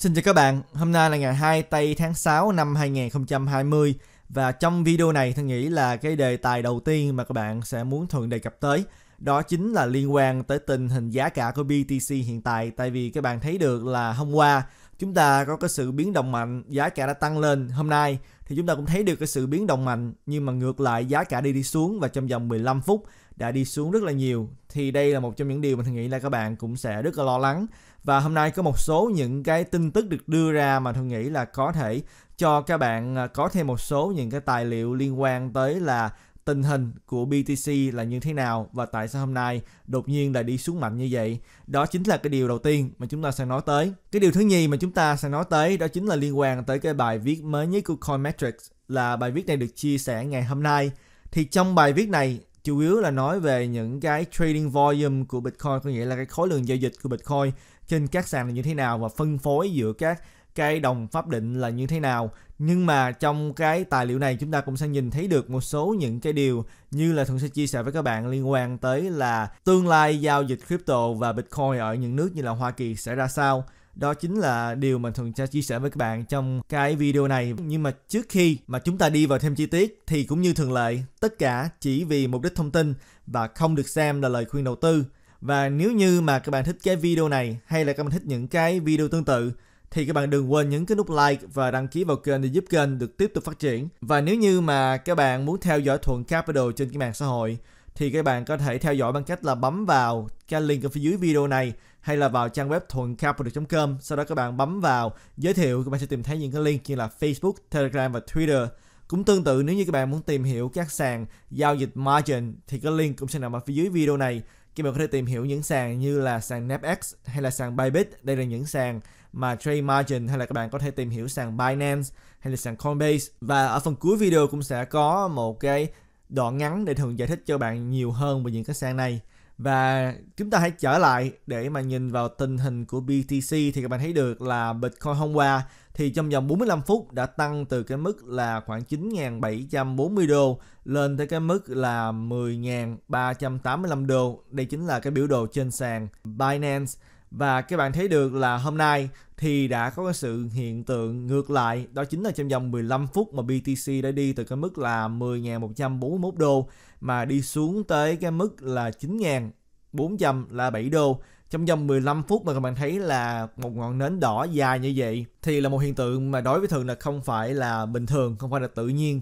Xin chào các bạn, hôm nay là ngày 2 tây tháng 6 năm 2020 và trong video này tôi nghĩ là cái đề tài đầu tiên mà các bạn sẽ muốn thuận đề cập tới đó chính là liên quan tới tình hình giá cả của BTC hiện tại tại vì các bạn thấy được là hôm qua chúng ta có cái sự biến động mạnh, giá cả đã tăng lên. Hôm nay thì chúng ta cũng thấy được cái sự biến động mạnh nhưng mà ngược lại giá cả đi đi xuống và trong vòng 15 phút đã đi xuống rất là nhiều thì đây là một trong những điều mình nghĩ là các bạn cũng sẽ rất là lo lắng và hôm nay có một số những cái tin tức được đưa ra mà tôi nghĩ là có thể cho các bạn à, có thêm một số những cái tài liệu liên quan tới là tình hình của BTC là như thế nào và tại sao hôm nay đột nhiên lại đi xuống mạnh như vậy. Đó chính là cái điều đầu tiên mà chúng ta sẽ nói tới. Cái điều thứ nhì mà chúng ta sẽ nói tới đó chính là liên quan tới cái bài viết mới nhất của Coinmetrics là bài viết này được chia sẻ ngày hôm nay. Thì trong bài viết này chủ yếu là nói về những cái trading volume của Bitcoin có nghĩa là cái khối lượng giao dịch của Bitcoin trên các sàn là như thế nào và phân phối giữa các cái đồng pháp định là như thế nào nhưng mà trong cái tài liệu này chúng ta cũng sẽ nhìn thấy được một số những cái điều như là thường sẽ chia sẻ với các bạn liên quan tới là tương lai giao dịch crypto và bitcoin ở những nước như là Hoa Kỳ sẽ ra sao đó chính là điều mà thường sẽ chia sẻ với các bạn trong cái video này nhưng mà trước khi mà chúng ta đi vào thêm chi tiết thì cũng như thường lệ tất cả chỉ vì mục đích thông tin và không được xem là lời khuyên đầu tư và nếu như mà các bạn thích cái video này hay là các bạn thích những cái video tương tự thì các bạn đừng quên nhấn cái nút like và đăng ký vào kênh để giúp kênh được tiếp tục phát triển. Và nếu như mà các bạn muốn theo dõi Thuận Capital trên cái mạng xã hội thì các bạn có thể theo dõi bằng cách là bấm vào cái link ở phía dưới video này hay là vào trang web thuầncapital.com sau đó các bạn bấm vào giới thiệu các bạn sẽ tìm thấy những cái link như là Facebook, Telegram và Twitter cũng tương tự nếu như các bạn muốn tìm hiểu các sàn giao dịch margin thì cái link cũng sẽ nằm ở phía dưới video này các bạn có thể tìm hiểu những sàn như là sàn Napex e hay là sàn Bybit đây là những sàn mà trade margin hay là các bạn có thể tìm hiểu sàn Binance hay là sàn Coinbase và ở phần cuối video cũng sẽ có một cái đoạn ngắn để thường giải thích cho bạn nhiều hơn về những cái sàn này và chúng ta hãy trở lại để mà nhìn vào tình hình của BTC thì các bạn thấy được là Bitcoin hôm qua thì trong vòng 45 phút đã tăng từ cái mức là khoảng 9.740 đô lên tới cái mức là 10.385 đô. Đây chính là cái biểu đồ trên sàn Binance. Và các bạn thấy được là hôm nay thì đã có cái sự hiện tượng ngược lại. Đó chính là trong vòng 15 phút mà BTC đã đi từ cái mức là 10.141 đô mà đi xuống tới cái mức là 9.400 là 7 đô trong vòng 15 phút mà các bạn thấy là một ngọn nến đỏ dài như vậy thì là một hiện tượng mà đối với thường là không phải là bình thường không phải là tự nhiên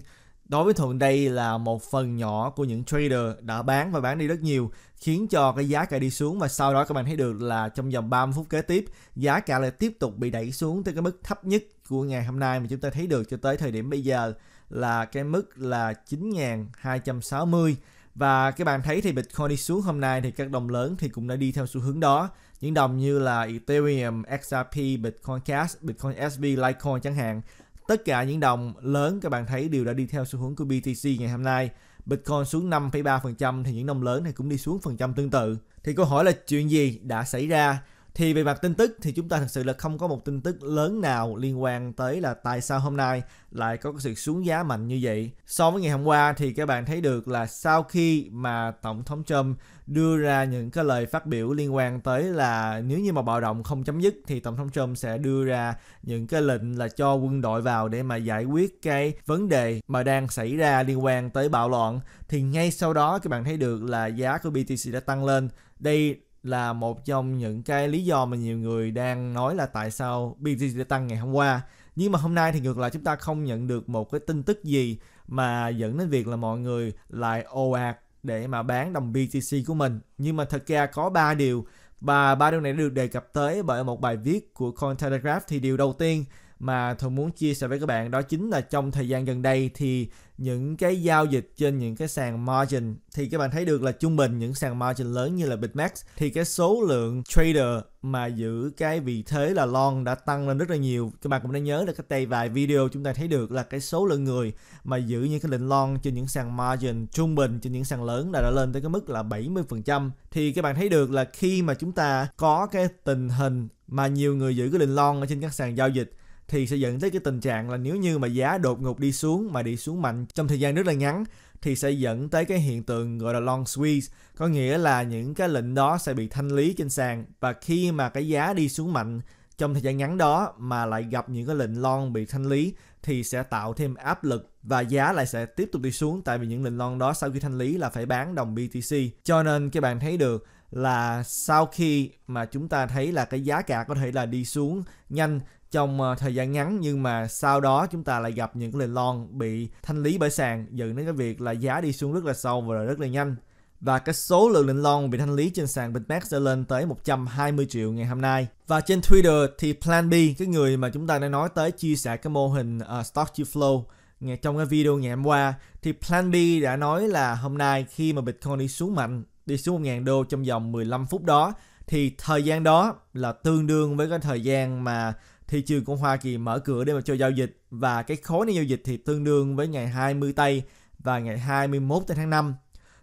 Đối với Thuận đây là một phần nhỏ của những trader đã bán và bán đi rất nhiều khiến cho cái giá cả đi xuống và sau đó các bạn thấy được là trong vòng 30 phút kế tiếp giá cả lại tiếp tục bị đẩy xuống tới cái mức thấp nhất của ngày hôm nay mà chúng ta thấy được cho tới thời điểm bây giờ là cái mức là 9.260 và các bạn thấy thì Bitcoin đi xuống hôm nay thì các đồng lớn thì cũng đã đi theo xu hướng đó. Những đồng như là Ethereum, XRP, Bitcoin Cash, Bitcoin SV, Litecoin chẳng hạn Tất cả những đồng lớn các bạn thấy đều đã đi theo xu hướng của BTC ngày hôm nay. Bitcoin xuống 5,3% thì những đồng lớn này cũng đi xuống phần trăm tương tự. Thì câu hỏi là chuyện gì đã xảy ra? Thì về mặt tin tức thì chúng ta thật sự là không có một tin tức lớn nào liên quan tới là tại sao hôm nay lại có sự xuống giá mạnh như vậy. So với ngày hôm qua thì các bạn thấy được là sau khi mà Tổng thống Trump đưa ra những cái lời phát biểu liên quan tới là nếu như mà bạo động không chấm dứt thì Tổng thống Trump sẽ đưa ra những cái lệnh là cho quân đội vào để mà giải quyết cái vấn đề mà đang xảy ra liên quan tới bạo loạn. Thì ngay sau đó các bạn thấy được là giá của BTC đã tăng lên. Đây là một trong những cái lý do mà nhiều người đang nói là tại sao BTC đã tăng ngày hôm qua. Nhưng mà hôm nay thì ngược lại chúng ta không nhận được một cái tin tức gì mà dẫn đến việc là mọi người lại ồ ạt để mà bán đồng BTC của mình. Nhưng mà thật ra có ba điều và ba điều này được đề cập tới bởi một bài viết của Cointelegraph thì điều đầu tiên mà tôi muốn chia sẻ với các bạn đó chính là trong thời gian gần đây thì những cái giao dịch trên những cái sàn margin thì các bạn thấy được là trung bình những sàn margin lớn như là Bitmax thì cái số lượng trader mà giữ cái vị thế là long đã tăng lên rất là nhiều các bạn cũng đã nhớ được cái tay vài video chúng ta thấy được là cái số lượng người mà giữ những cái lệnh long trên những sàn margin trung bình trên những sàn lớn đã đã lên tới cái mức là 70% thì các bạn thấy được là khi mà chúng ta có cái tình hình mà nhiều người giữ cái lệnh long ở trên các sàn giao dịch thì sẽ dẫn tới cái tình trạng là nếu như mà giá đột ngột đi xuống mà đi xuống mạnh trong thời gian rất là ngắn thì sẽ dẫn tới cái hiện tượng gọi là long squeeze có nghĩa là những cái lệnh đó sẽ bị thanh lý trên sàn và khi mà cái giá đi xuống mạnh trong thời gian ngắn đó mà lại gặp những cái lệnh long bị thanh lý thì sẽ tạo thêm áp lực và giá lại sẽ tiếp tục đi xuống tại vì những lệnh long đó sau khi thanh lý là phải bán đồng BTC cho nên các bạn thấy được là sau khi mà chúng ta thấy là cái giá cả có thể là đi xuống nhanh trong ờ, thời gian ngắn nhưng mà sau đó chúng ta lại gặp những cái lệnh lon bị thanh lý bởi sàn dẫn đến cái việc là giá đi xuống rất là sâu và rất là nhanh và cái số lượng lệnh lon bị thanh lý trên sàn Bitmex sẽ lên tới 120 triệu ngày hôm nay. Và trên Twitter thì Plan B, cái người mà chúng ta đã nói tới chia sẻ cái mô hình uh, Stock to Flow ngày trong cái video ngày hôm qua thì Plan B đã nói là hôm nay khi mà Bitcoin đi xuống mạnh, đi xuống 1.000 đô trong vòng 15 phút đó thì thời gian đó là tương đương với cái thời gian mà thị trường của Hoa Kỳ mở cửa để mà cho giao dịch và cái khối này giao dịch thì tương đương với ngày 20 Tây và ngày 21 Tây tháng 5.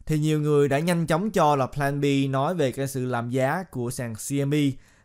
Thì nhiều người đã nhanh chóng cho là Plan B nói về cái sự làm giá của sàn CME,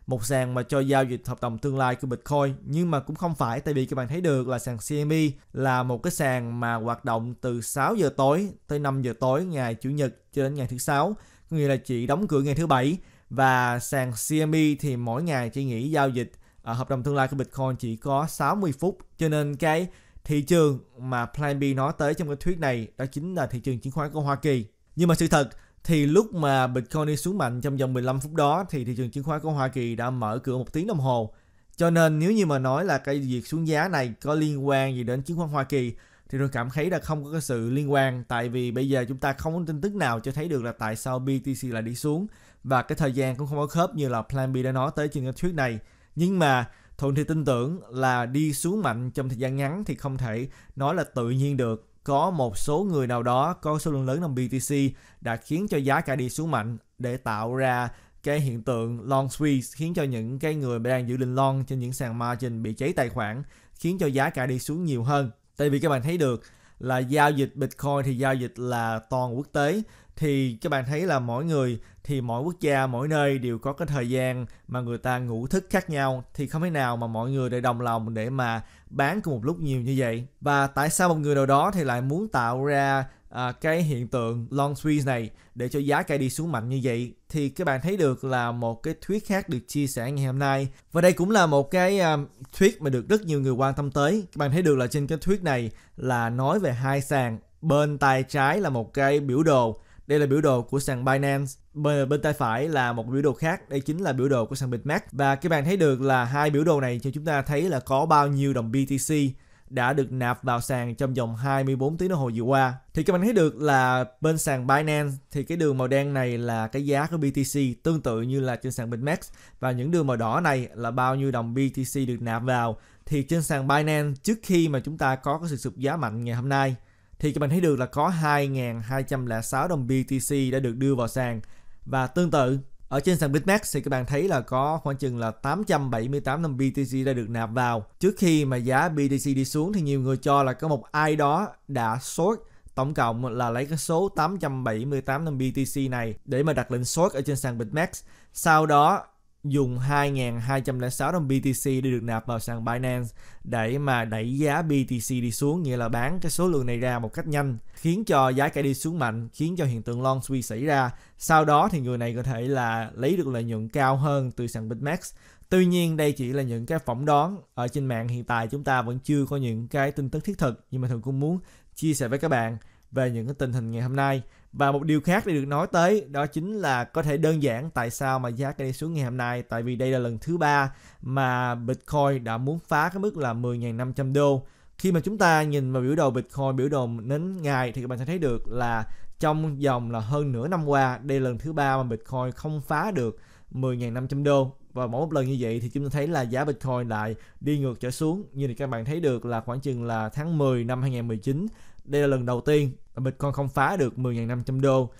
một sàn mà cho giao dịch hợp đồng tương lai của Bitcoin. Nhưng mà cũng không phải tại vì các bạn thấy được là sàn CME là một cái sàn mà hoạt động từ 6 giờ tối tới 5 giờ tối ngày Chủ nhật cho đến ngày thứ sáu có nghĩa là chỉ đóng cửa ngày thứ bảy và sàn CME thì mỗi ngày chỉ nghỉ giao dịch à, hợp đồng tương lai của Bitcoin chỉ có 60 phút cho nên cái thị trường mà Plan B nói tới trong cái thuyết này đó chính là thị trường chứng khoán của Hoa Kỳ nhưng mà sự thật thì lúc mà Bitcoin đi xuống mạnh trong vòng 15 phút đó thì thị trường chứng khoán của Hoa Kỳ đã mở cửa một tiếng đồng hồ cho nên nếu như mà nói là cái việc xuống giá này có liên quan gì đến chứng khoán Hoa Kỳ thì tôi cảm thấy là không có cái sự liên quan tại vì bây giờ chúng ta không có tin tức nào cho thấy được là tại sao BTC lại đi xuống và cái thời gian cũng không có khớp như là Plan B đã nói tới trên cái thuyết này nhưng mà thuận thì tin tưởng là đi xuống mạnh trong thời gian ngắn thì không thể nói là tự nhiên được có một số người nào đó có số lượng lớn đồng BTC đã khiến cho giá cả đi xuống mạnh để tạo ra cái hiện tượng long squeeze khiến cho những cái người đang giữ định long trên những sàn margin bị cháy tài khoản khiến cho giá cả đi xuống nhiều hơn. Tại vì các bạn thấy được là giao dịch Bitcoin thì giao dịch là toàn quốc tế thì các bạn thấy là mỗi người thì mỗi quốc gia mỗi nơi đều có cái thời gian mà người ta ngủ thức khác nhau thì không thể nào mà mọi người để đồng lòng để mà bán cùng một lúc nhiều như vậy và tại sao một người nào đó thì lại muốn tạo ra à, cái hiện tượng long squeeze này để cho giá cây đi xuống mạnh như vậy thì các bạn thấy được là một cái thuyết khác được chia sẻ ngày hôm nay và đây cũng là một cái um, à, thuyết mà được rất nhiều người quan tâm tới các bạn thấy được là trên cái thuyết này là nói về hai sàn bên tay trái là một cái biểu đồ đây là biểu đồ của sàn Binance. Bên, bên tay phải là một biểu đồ khác, đây chính là biểu đồ của sàn BitMax Và các bạn thấy được là hai biểu đồ này cho chúng ta thấy là có bao nhiêu đồng BTC đã được nạp vào sàn trong vòng 24 tiếng đồng hồ vừa qua. Thì các bạn thấy được là bên sàn Binance thì cái đường màu đen này là cái giá của BTC tương tự như là trên sàn BitMax và những đường màu đỏ này là bao nhiêu đồng BTC được nạp vào. Thì trên sàn Binance trước khi mà chúng ta có cái sự sụp giá mạnh ngày hôm nay thì các bạn thấy được là có 2.206 đồng BTC đã được đưa vào sàn và tương tự ở trên sàn BitMEX thì các bạn thấy là có khoảng chừng là 878 đồng BTC đã được nạp vào. Trước khi mà giá BTC đi xuống thì nhiều người cho là có một ai đó đã short tổng cộng là lấy cái số 878 đồng BTC này để mà đặt lệnh short ở trên sàn BitMEX. Sau đó dùng 2.206 đồng BTC để được nạp vào sàn Binance để mà đẩy giá BTC đi xuống nghĩa là bán cái số lượng này ra một cách nhanh khiến cho giá cả đi xuống mạnh khiến cho hiện tượng long squeeze xảy ra sau đó thì người này có thể là lấy được lợi nhuận cao hơn từ sàn Bitmax Tuy nhiên đây chỉ là những cái phỏng đoán ở trên mạng hiện tại chúng ta vẫn chưa có những cái tin tức thiết thực nhưng mà thường cũng muốn chia sẻ với các bạn về những cái tình hình ngày hôm nay và một điều khác để được nói tới đó chính là có thể đơn giản tại sao mà giá cây đi xuống ngày hôm nay tại vì đây là lần thứ ba mà Bitcoin đã muốn phá cái mức là 10.500 đô. Khi mà chúng ta nhìn vào biểu đồ Bitcoin, biểu đồ nến ngày thì các bạn sẽ thấy được là trong dòng là hơn nửa năm qua đây là lần thứ ba mà Bitcoin không phá được 10.500 đô và mỗi một lần như vậy thì chúng ta thấy là giá Bitcoin lại đi ngược trở xuống như thì các bạn thấy được là khoảng chừng là tháng 10 năm 2019 đây là lần đầu tiên Bitcoin không phá được 10.500 đô.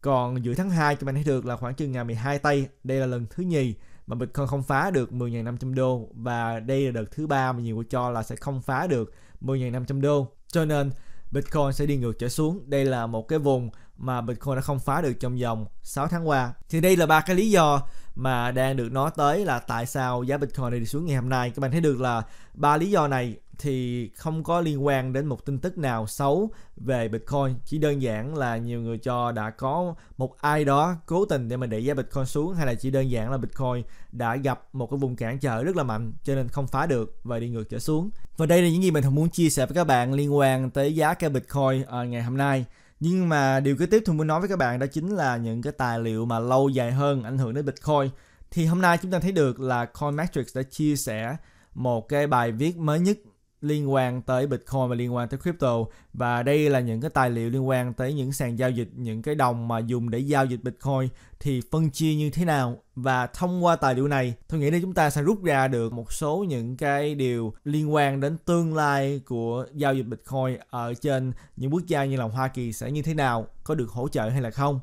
Còn giữa tháng 2 các bạn thấy được là khoảng chừng ngày 12 tây, đây là lần thứ nhì mà Bitcoin không phá được 10.500 đô và đây là đợt thứ ba mà nhiều người cho là sẽ không phá được 10.500 đô. Cho nên Bitcoin sẽ đi ngược trở xuống. Đây là một cái vùng mà Bitcoin đã không phá được trong vòng 6 tháng qua. Thì đây là ba cái lý do mà đang được nói tới là tại sao giá Bitcoin này đi xuống ngày hôm nay. Các bạn thấy được là ba lý do này thì không có liên quan đến một tin tức nào xấu về Bitcoin. Chỉ đơn giản là nhiều người cho đã có một ai đó cố tình để mà đẩy giá Bitcoin xuống hay là chỉ đơn giản là Bitcoin đã gặp một cái vùng cản trở rất là mạnh cho nên không phá được và đi ngược trở xuống. Và đây là những gì mình thường muốn chia sẻ với các bạn liên quan tới giá cái Bitcoin à, ngày hôm nay. Nhưng mà điều kế tiếp tôi muốn nói với các bạn đó chính là những cái tài liệu mà lâu dài hơn ảnh hưởng đến Bitcoin. Thì hôm nay chúng ta thấy được là CoinMetrics đã chia sẻ một cái bài viết mới nhất liên quan tới Bitcoin và liên quan tới crypto và đây là những cái tài liệu liên quan tới những sàn giao dịch những cái đồng mà dùng để giao dịch Bitcoin thì phân chia như thế nào và thông qua tài liệu này tôi nghĩ là chúng ta sẽ rút ra được một số những cái điều liên quan đến tương lai của giao dịch Bitcoin ở trên những quốc gia như là Hoa Kỳ sẽ như thế nào có được hỗ trợ hay là không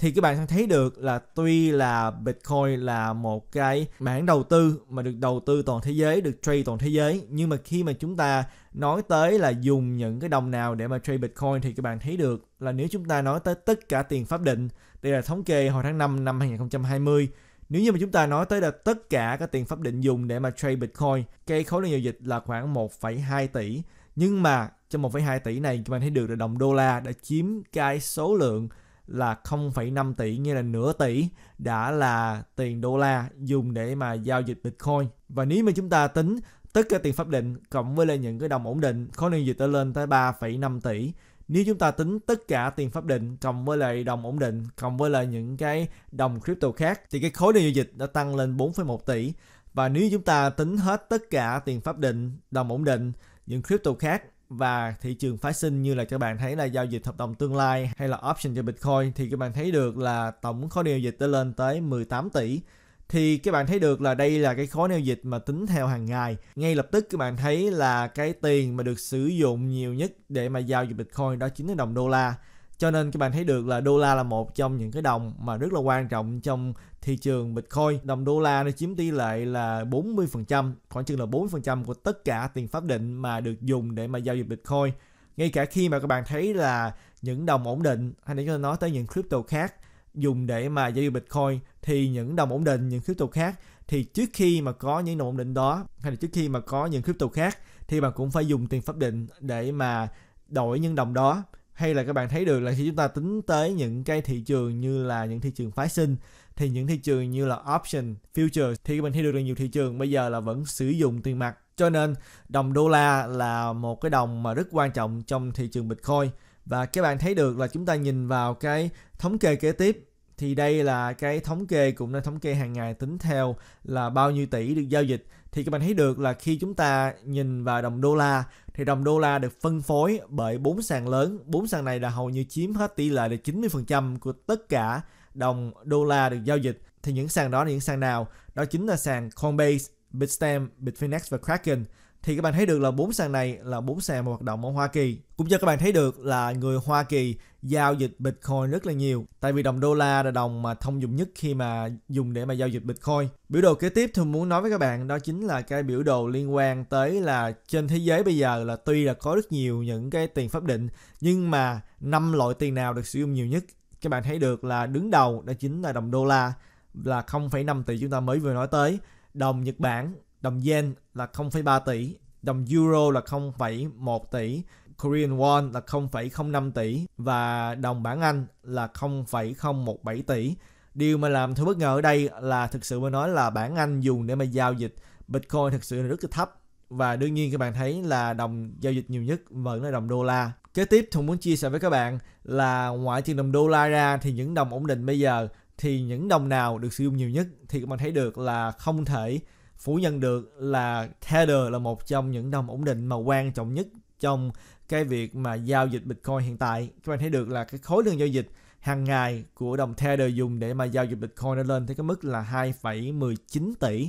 thì các bạn sẽ thấy được là tuy là Bitcoin là một cái mảng đầu tư mà được đầu tư toàn thế giới, được trade toàn thế giới nhưng mà khi mà chúng ta nói tới là dùng những cái đồng nào để mà trade Bitcoin thì các bạn thấy được là nếu chúng ta nói tới tất cả tiền pháp định, đây là thống kê hồi tháng 5 năm 2020 nếu như mà chúng ta nói tới là tất cả các tiền pháp định dùng để mà trade Bitcoin, cái khối lượng giao dịch là khoảng 1,2 tỷ. Nhưng mà trong 1,2 tỷ này các bạn thấy được là đồng đô la đã chiếm cái số lượng là 0,5 tỷ nghĩa là nửa tỷ đã là tiền đô la dùng để mà giao dịch Bitcoin. Và nếu mà chúng ta tính tất cả tiền pháp định cộng với lại những cái đồng ổn định khối nên dịch lên tới 3,5 tỷ nếu chúng ta tính tất cả tiền pháp định cộng với lại đồng ổn định cộng với lại những cái đồng crypto khác thì cái khối giao dịch đã tăng lên 4,1 tỷ và nếu chúng ta tính hết tất cả tiền pháp định đồng ổn định những crypto khác và thị trường phái sinh như là các bạn thấy là giao dịch hợp đồng tương lai hay là option cho Bitcoin thì các bạn thấy được là tổng khối giao dịch đã lên tới 18 tỷ thì các bạn thấy được là đây là cái khối giao dịch mà tính theo hàng ngày ngay lập tức các bạn thấy là cái tiền mà được sử dụng nhiều nhất để mà giao dịch Bitcoin đó chính là đồng đô la cho nên các bạn thấy được là đô la là một trong những cái đồng mà rất là quan trọng trong thị trường Bitcoin. Đồng đô la nó chiếm tỷ lệ là 40%, khoảng chừng là 40% của tất cả tiền pháp định mà được dùng để mà giao dịch Bitcoin. Ngay cả khi mà các bạn thấy là những đồng ổn định hay để chúng ta nói tới những crypto khác dùng để mà giao dịch Bitcoin thì những đồng ổn định, những crypto khác thì trước khi mà có những đồng ổn định đó hay là trước khi mà có những crypto khác thì bạn cũng phải dùng tiền pháp định để mà đổi những đồng đó hay là các bạn thấy được là khi chúng ta tính tới những cái thị trường như là những thị trường phái sinh thì những thị trường như là option future thì các bạn thấy được là nhiều thị trường bây giờ là vẫn sử dụng tiền mặt cho nên đồng đô la là một cái đồng mà rất quan trọng trong thị trường bitcoin và các bạn thấy được là chúng ta nhìn vào cái thống kê kế tiếp thì đây là cái thống kê cũng là thống kê hàng ngày tính theo là bao nhiêu tỷ được giao dịch thì các bạn thấy được là khi chúng ta nhìn vào đồng đô la thì đồng đô la được phân phối bởi bốn sàn lớn bốn sàn này là hầu như chiếm hết tỷ lệ là 90% của tất cả đồng đô la được giao dịch thì những sàn đó là những sàn nào đó chính là sàn Coinbase, Bitstamp, Bitfinex và Kraken thì các bạn thấy được là bốn sàn này là bốn sàn hoạt động ở Hoa Kỳ. Cũng cho các bạn thấy được là người Hoa Kỳ giao dịch Bitcoin rất là nhiều. Tại vì đồng đô la là đồng mà thông dụng nhất khi mà dùng để mà giao dịch Bitcoin. Biểu đồ kế tiếp tôi muốn nói với các bạn đó chính là cái biểu đồ liên quan tới là trên thế giới bây giờ là tuy là có rất nhiều những cái tiền pháp định nhưng mà năm loại tiền nào được sử dụng nhiều nhất. Các bạn thấy được là đứng đầu đó chính là đồng đô la là 0,5 tỷ chúng ta mới vừa nói tới đồng Nhật Bản đồng yen là 0,3 tỷ, đồng euro là 0,1 tỷ, Korean won là 0,05 tỷ và đồng bảng Anh là 0,017 tỷ. Điều mà làm tôi bất ngờ ở đây là thực sự mà nói là bảng Anh dùng để mà giao dịch Bitcoin thực sự là rất là thấp và đương nhiên các bạn thấy là đồng giao dịch nhiều nhất vẫn là đồng đô la. Kế tiếp tôi muốn chia sẻ với các bạn là ngoại trừ đồng đô la ra thì những đồng ổn định bây giờ thì những đồng nào được sử dụng nhiều nhất thì các bạn thấy được là không thể phủ nhận được là Tether là một trong những đồng ổn định mà quan trọng nhất trong cái việc mà giao dịch Bitcoin hiện tại. Các bạn thấy được là cái khối lượng giao dịch hàng ngày của đồng Tether dùng để mà giao dịch Bitcoin đã lên tới cái mức là 2,19 tỷ.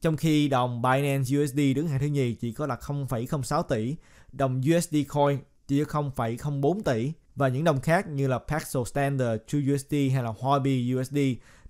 Trong khi đồng Binance USD đứng hạng thứ nhì chỉ có là 0,06 tỷ, đồng USD Coin chỉ có 0,04 tỷ và những đồng khác như là Paxos Standard, TrueUSD hay là Huobi USD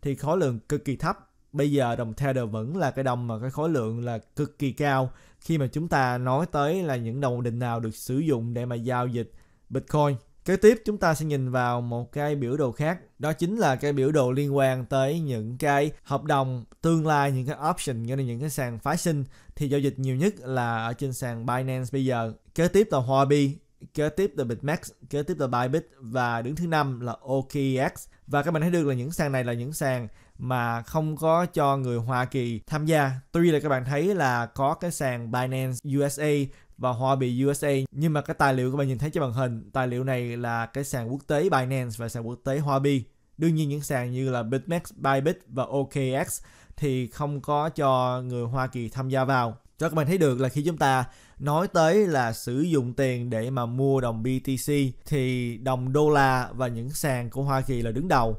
thì khối lượng cực kỳ thấp bây giờ đồng Tether vẫn là cái đồng mà cái khối lượng là cực kỳ cao khi mà chúng ta nói tới là những đồng định nào được sử dụng để mà giao dịch Bitcoin. Kế tiếp chúng ta sẽ nhìn vào một cái biểu đồ khác, đó chính là cái biểu đồ liên quan tới những cái hợp đồng tương lai, những cái option, nghĩa là những cái sàn phái sinh thì giao dịch nhiều nhất là ở trên sàn Binance bây giờ. Kế tiếp là Huobi, kế tiếp là BitMEX, kế tiếp là Bybit và đứng thứ năm là OKX. Và các bạn thấy được là những sàn này là những sàn mà không có cho người Hoa Kỳ tham gia. Tuy là các bạn thấy là có cái sàn Binance USA và Hoa Bì USA nhưng mà cái tài liệu các bạn nhìn thấy trên màn hình, tài liệu này là cái sàn quốc tế Binance và sàn quốc tế Hoa Bì. Đương nhiên những sàn như là BitMEX, Bybit và OKX thì không có cho người Hoa Kỳ tham gia vào. Cho các bạn thấy được là khi chúng ta Nói tới là sử dụng tiền để mà mua đồng BTC thì đồng đô la và những sàn của Hoa Kỳ là đứng đầu.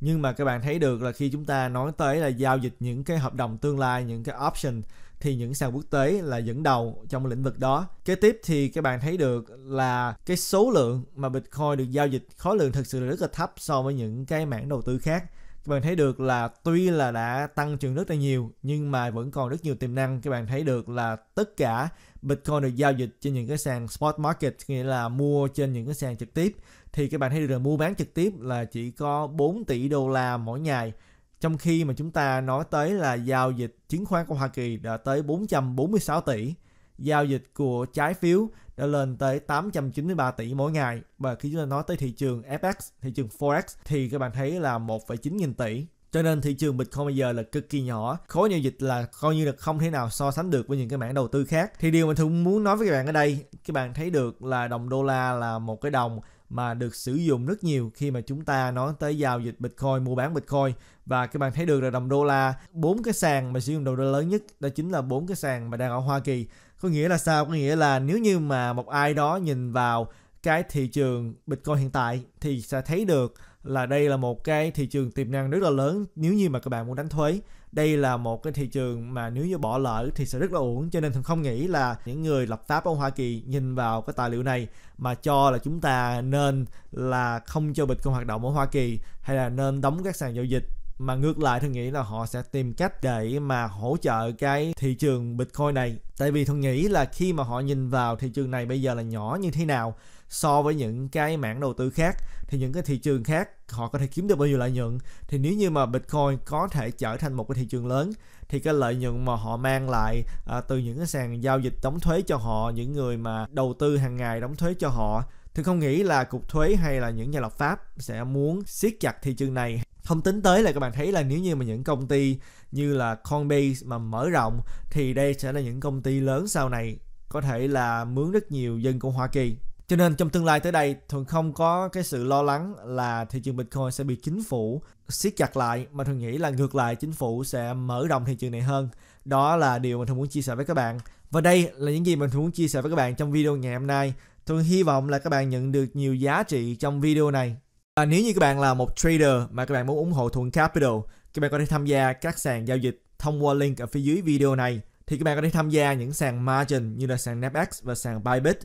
Nhưng mà các bạn thấy được là khi chúng ta nói tới là giao dịch những cái hợp đồng tương lai, những cái option thì những sàn quốc tế là dẫn đầu trong lĩnh vực đó. Kế tiếp thì các bạn thấy được là cái số lượng mà Bitcoin được giao dịch khối lượng thực sự là rất là thấp so với những cái mảng đầu tư khác. Các bạn thấy được là tuy là đã tăng trưởng rất là nhiều nhưng mà vẫn còn rất nhiều tiềm năng. Các bạn thấy được là tất cả Bitcoin được giao dịch trên những cái sàn spot market nghĩa là mua trên những cái sàn trực tiếp thì các bạn thấy được là mua bán trực tiếp là chỉ có 4 tỷ đô la mỗi ngày trong khi mà chúng ta nói tới là giao dịch chứng khoán của Hoa Kỳ đã tới 446 tỷ giao dịch của trái phiếu đã lên tới 893 tỷ mỗi ngày và khi chúng ta nói tới thị trường FX thị trường Forex thì các bạn thấy là 1,9 nghìn tỷ cho nên thị trường Bitcoin bây giờ là cực kỳ nhỏ, khối giao dịch là coi như là không thể nào so sánh được với những cái mảng đầu tư khác. Thì điều mà thường muốn nói với các bạn ở đây, các bạn thấy được là đồng đô la là một cái đồng mà được sử dụng rất nhiều khi mà chúng ta nói tới giao dịch Bitcoin, mua bán Bitcoin và các bạn thấy được là đồng đô la bốn cái sàn mà sử dụng đồng đô la lớn nhất đó chính là bốn cái sàn mà đang ở Hoa Kỳ. Có nghĩa là sao? Có nghĩa là nếu như mà một ai đó nhìn vào cái thị trường Bitcoin hiện tại thì sẽ thấy được là đây là một cái thị trường tiềm năng rất là lớn nếu như mà các bạn muốn đánh thuế đây là một cái thị trường mà nếu như bỏ lỡ thì sẽ rất là uổng cho nên thần không nghĩ là những người lập pháp ở Hoa Kỳ nhìn vào cái tài liệu này mà cho là chúng ta nên là không cho Bịch Bitcoin hoạt động ở Hoa Kỳ hay là nên đóng các sàn giao dịch mà ngược lại tôi nghĩ là họ sẽ tìm cách để mà hỗ trợ cái thị trường Bitcoin này. Tại vì tôi nghĩ là khi mà họ nhìn vào thị trường này bây giờ là nhỏ như thế nào so với những cái mảng đầu tư khác thì những cái thị trường khác họ có thể kiếm được bao nhiêu lợi nhuận thì nếu như mà Bitcoin có thể trở thành một cái thị trường lớn thì cái lợi nhuận mà họ mang lại à, từ những cái sàn giao dịch đóng thuế cho họ những người mà đầu tư hàng ngày đóng thuế cho họ thì không nghĩ là cục thuế hay là những nhà lập pháp sẽ muốn siết chặt thị trường này không tính tới là các bạn thấy là nếu như mà những công ty như là Coinbase mà mở rộng thì đây sẽ là những công ty lớn sau này có thể là mướn rất nhiều dân của Hoa Kỳ cho nên trong tương lai tới đây thường không có cái sự lo lắng là thị trường Bitcoin sẽ bị chính phủ siết chặt lại mà thường nghĩ là ngược lại chính phủ sẽ mở rộng thị trường này hơn. Đó là điều mà Thuận muốn chia sẻ với các bạn. Và đây là những gì mình muốn chia sẻ với các bạn trong video ngày hôm nay. Thuận hy vọng là các bạn nhận được nhiều giá trị trong video này. Và nếu như các bạn là một trader mà các bạn muốn ủng hộ Thuận Capital, các bạn có thể tham gia các sàn giao dịch thông qua link ở phía dưới video này. Thì các bạn có thể tham gia những sàn margin như là sàn Napex và sàn Bybit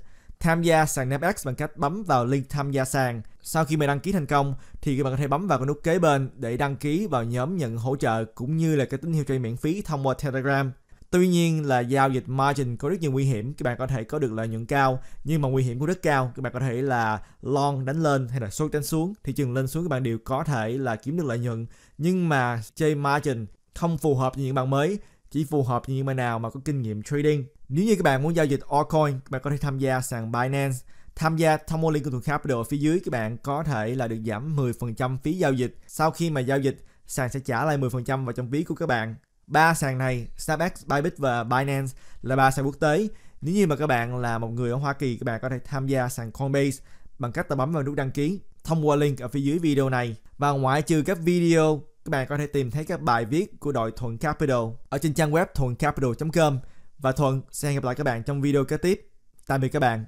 tham gia sàn Namex bằng cách bấm vào link tham gia sàn. Sau khi mày đăng ký thành công thì các bạn có thể bấm vào cái nút kế bên để đăng ký vào nhóm nhận hỗ trợ cũng như là cái tín hiệu chơi miễn phí thông qua Telegram. Tuy nhiên là giao dịch margin có rất nhiều nguy hiểm, các bạn có thể có được lợi nhuận cao, nhưng mà nguy hiểm cũng rất cao, các bạn có thể là long đánh lên hay là short đánh xuống, thị trường lên xuống các bạn đều có thể là kiếm được lợi nhuận, nhưng mà chơi margin không phù hợp với những bạn mới chỉ phù hợp như những nào mà có kinh nghiệm trading. Nếu như các bạn muốn giao dịch altcoin, các bạn có thể tham gia sàn Binance. Tham gia thông qua link của Thuận Capital phía dưới các bạn có thể là được giảm 10% phí giao dịch. Sau khi mà giao dịch, sàn sẽ trả lại 10% vào trong ví của các bạn. Ba sàn này, Starbucks, Bybit và Binance là ba sàn quốc tế. Nếu như mà các bạn là một người ở Hoa Kỳ, các bạn có thể tham gia sàn Coinbase bằng cách ta bấm vào nút đăng ký thông qua link ở phía dưới video này. Và ngoại trừ các video các bạn có thể tìm thấy các bài viết của đội Thuận Capital ở trên trang web thuầncapital.com và Thuận sẽ hẹn gặp lại các bạn trong video kế tiếp. Tạm biệt các bạn.